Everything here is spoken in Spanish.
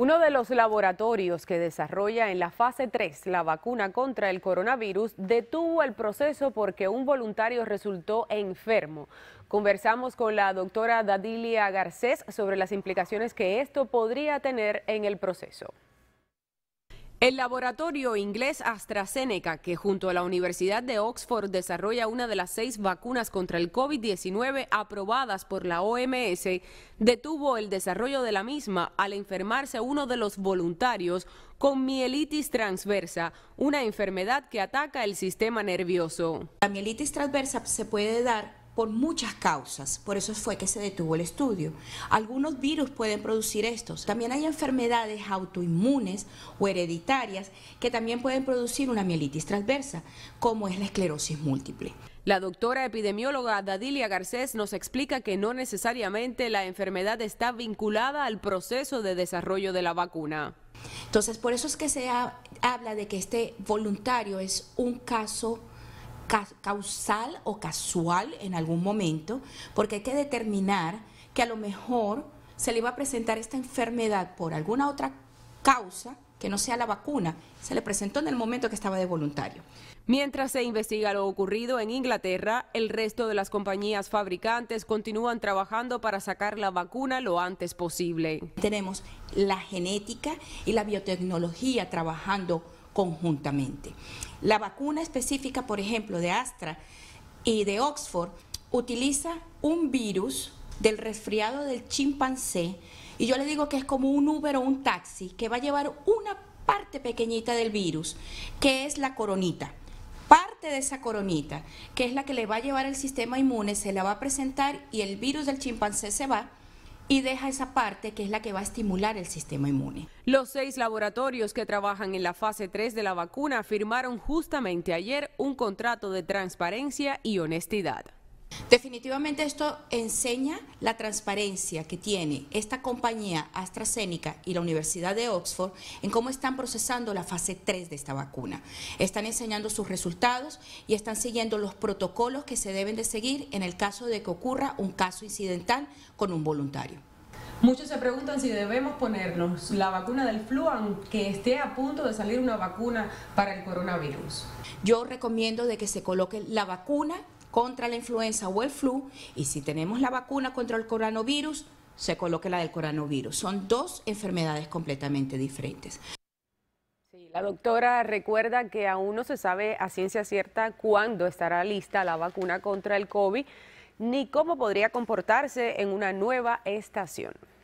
Uno de los laboratorios que desarrolla en la fase 3 la vacuna contra el coronavirus detuvo el proceso porque un voluntario resultó enfermo. Conversamos con la doctora Dadilia Garcés sobre las implicaciones que esto podría tener en el proceso. El laboratorio inglés AstraZeneca, que junto a la Universidad de Oxford desarrolla una de las seis vacunas contra el COVID-19 aprobadas por la OMS, detuvo el desarrollo de la misma al enfermarse uno de los voluntarios con mielitis transversa, una enfermedad que ataca el sistema nervioso. La mielitis transversa se puede dar por muchas causas, por eso fue que se detuvo el estudio. Algunos virus pueden producir estos. También hay enfermedades autoinmunes o hereditarias que también pueden producir una mielitis transversa, como es la esclerosis múltiple. La doctora epidemióloga Dadilia Garcés nos explica que no necesariamente la enfermedad está vinculada al proceso de desarrollo de la vacuna. Entonces, por eso es que se habla de que este voluntario es un caso causal o casual en algún momento, porque hay que determinar que a lo mejor se le iba a presentar esta enfermedad por alguna otra causa que no sea la vacuna, se le presentó en el momento que estaba de voluntario. Mientras se investiga lo ocurrido en Inglaterra, el resto de las compañías fabricantes continúan trabajando para sacar la vacuna lo antes posible. Tenemos la genética y la biotecnología trabajando conjuntamente. La vacuna específica, por ejemplo, de Astra y de Oxford, utiliza un virus del resfriado del chimpancé, y yo le digo que es como un Uber o un taxi, que va a llevar una parte pequeñita del virus, que es la coronita parte de esa coronita, que es la que le va a llevar el sistema inmune, se la va a presentar y el virus del chimpancé se va y deja esa parte que es la que va a estimular el sistema inmune. Los seis laboratorios que trabajan en la fase 3 de la vacuna firmaron justamente ayer un contrato de transparencia y honestidad. Definitivamente esto enseña la transparencia que tiene esta compañía AstraZeneca y la Universidad de Oxford en cómo están procesando la fase 3 de esta vacuna. Están enseñando sus resultados y están siguiendo los protocolos que se deben de seguir en el caso de que ocurra un caso incidental con un voluntario. Muchos se preguntan si debemos ponernos la vacuna del flu aunque esté a punto de salir una vacuna para el coronavirus. Yo recomiendo de que se coloque la vacuna contra la influenza o el flu, y si tenemos la vacuna contra el coronavirus, se coloque la del coronavirus. Son dos enfermedades completamente diferentes. la doctora recuerda que aún no se sabe a ciencia cierta cuándo estará lista la vacuna contra el COVID ni cómo podría comportarse en una nueva estación.